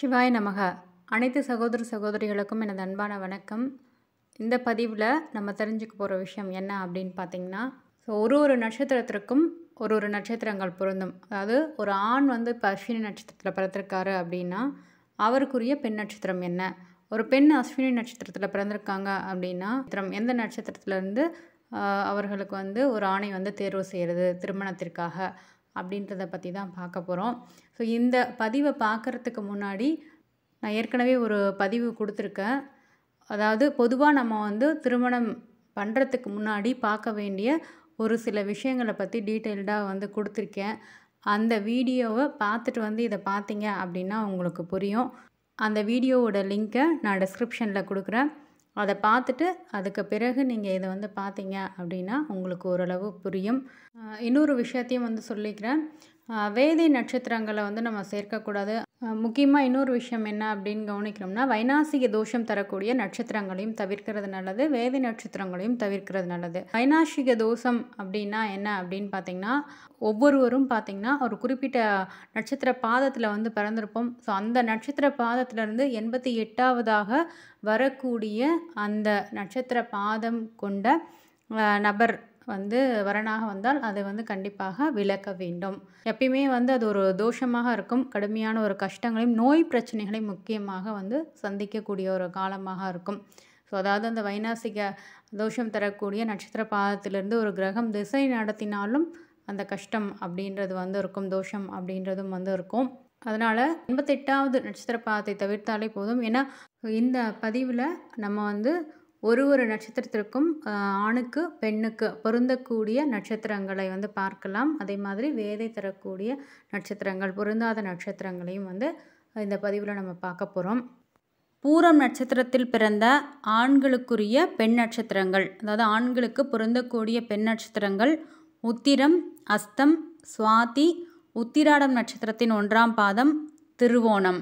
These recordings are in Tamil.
சிவாய் நமக அனைத்து சகோதர சகோதரிகளுக்கும் எனது அன்பான வணக்கம் இந்த பதிவில் நம்ம தெரிஞ்சுக்க போகிற விஷயம் என்ன அப்படின்னு பார்த்தீங்கன்னா ஸோ ஒரு ஒரு நட்சத்திரத்திற்கும் ஒரு ஒரு நட்சத்திரங்கள் பொருந்தும் அதாவது ஒரு ஆண் வந்து இப்போ அஸ்வினி நட்சத்திரத்தில் பிறந்திருக்காரு அப்படின்னா அவருக்குரிய பெண் நட்சத்திரம் என்ன ஒரு பெண் அஸ்வினி நட்சத்திரத்தில் பிறந்திருக்காங்க அப்படின்னா எந்த நட்சத்திரத்துலேருந்து அவர்களுக்கு வந்து ஒரு ஆணை வந்து தேர்வு செய்கிறது திருமணத்திற்காக அப்படின்றத பற்றி தான் பார்க்க போகிறோம் ஸோ இந்த பதிவை பார்க்குறதுக்கு முன்னாடி நான் ஏற்கனவே ஒரு பதிவு கொடுத்துருக்கேன் அதாவது பொதுவாக நம்ம வந்து திருமணம் பண்ணுறதுக்கு முன்னாடி பார்க்க வேண்டிய ஒரு சில விஷயங்களை பற்றி டீட்டெயில்டாக வந்து கொடுத்துருக்கேன் அந்த வீடியோவை பார்த்துட்டு வந்து இதை பார்த்தீங்க அப்படின்னா உங்களுக்கு புரியும் அந்த வீடியோவோட லிங்க்கை நான் டிஸ்கிரிப்ஷனில் கொடுக்குறேன் அதை பார்த்துட்டு அதுக்கு பிறகு நீங்கள் இதை வந்து பார்த்தீங்க அப்படின்னா உங்களுக்கு ஓரளவு புரியும் இன்னொரு விஷயத்தையும் வந்து சொல்லிக்கிறேன் வேதி நட்சத்திரங்களை வந்து நம்ம சேர்க்கக்கூடாது முக்கியமாக இன்னொரு விஷயம் என்ன அப்படின்னு கவனிக்கிறோம்னா வைநாசிக தோஷம் தரக்கூடிய நட்சத்திரங்களையும் தவிர்க்கிறது நல்லது வேதி நட்சத்திரங்களையும் தவிர்க்கிறது நல்லது வைநாசிக தோஷம் அப்படின்னா என்ன அப்படின்னு பார்த்தீங்கன்னா ஒவ்வொருவரும் பார்த்திங்கன்னா ஒரு குறிப்பிட்ட நட்சத்திர பாதத்தில் வந்து பிறந்திருப்போம் ஸோ அந்த நட்சத்திர பாதத்திலேருந்து எண்பத்தி எட்டாவதாக வரக்கூடிய அந்த நட்சத்திர பாதம் கொண்ட நபர் வந்து வரனாக வந்தால் அதை வந்து கண்டிப்பாக விளக்க வேண்டும் எப்பயுமே வந்து அது ஒரு தோஷமாக இருக்கும் கடுமையான ஒரு கஷ்டங்களையும் நோய் பிரச்சனைகளையும் முக்கியமாக வந்து சந்திக்கக்கூடிய ஒரு காலமாக இருக்கும் ஸோ அதாவது அந்த வைநாசிக தோஷம் தரக்கூடிய நட்சத்திர பாதத்திலிருந்து ஒரு கிரகம் திசை நடத்தினாலும் அந்த கஷ்டம் அப்படின்றது வந்து இருக்கும் தோஷம் அப்படின்றதும் வந்து இருக்கும் அதனால் எண்பத்தெட்டாவது நட்சத்திர பாதத்தை தவிர்த்தாலே போதும் ஏன்னா இந்த பதிவில் நம்ம வந்து ஒரு ஒரு நட்சத்திரத்திற்கும் ஆணுக்கு பெண்ணுக்கு பொருந்தக்கூடிய நட்சத்திரங்களை வந்து பார்க்கலாம் அதே மாதிரி வேதை தரக்கூடிய நட்சத்திரங்கள் பொருந்தாத நட்சத்திரங்களையும் வந்து இந்த பதிவில் நம்ம பார்க்க போகிறோம் பூரம் நட்சத்திரத்தில் பிறந்த ஆண்களுக்குரிய பெண் நட்சத்திரங்கள் அதாவது ஆண்களுக்கு பொருந்தக்கூடிய பெண் நட்சத்திரங்கள் உத்திரம் அஸ்தம் சுவாதி உத்திராடம் நட்சத்திரத்தின் ஒன்றாம் பாதம் திருவோணம்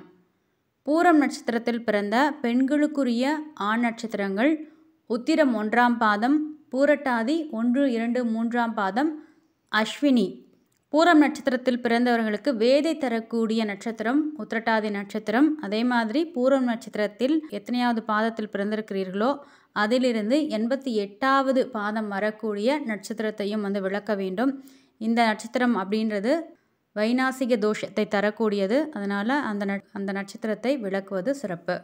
பூரம் நட்சத்திரத்தில் பிறந்த பெண்களுக்குரிய ஆண் நட்சத்திரங்கள் உத்திரம் ஒன்றாம் பாதம் பூரட்டாதி ஒன்று இரண்டு மூன்றாம் பாதம் அஸ்வினி பூரம் நட்சத்திரத்தில் பிறந்தவர்களுக்கு வேதை தரக்கூடிய நட்சத்திரம் உத்திரட்டாதி நட்சத்திரம் அதே மாதிரி பூரம் நட்சத்திரத்தில் எத்தனையாவது பாதத்தில் பிறந்திருக்கிறீர்களோ அதிலிருந்து எண்பத்தி எட்டாவது பாதம் வரக்கூடிய நட்சத்திரத்தையும் வந்து விளக்க வேண்டும் இந்த நட்சத்திரம் அப்படின்றது வைநாசிக தோஷத்தை தரக்கூடியது அதனால் அந்த அந்த நட்சத்திரத்தை விளக்குவது சிறப்பு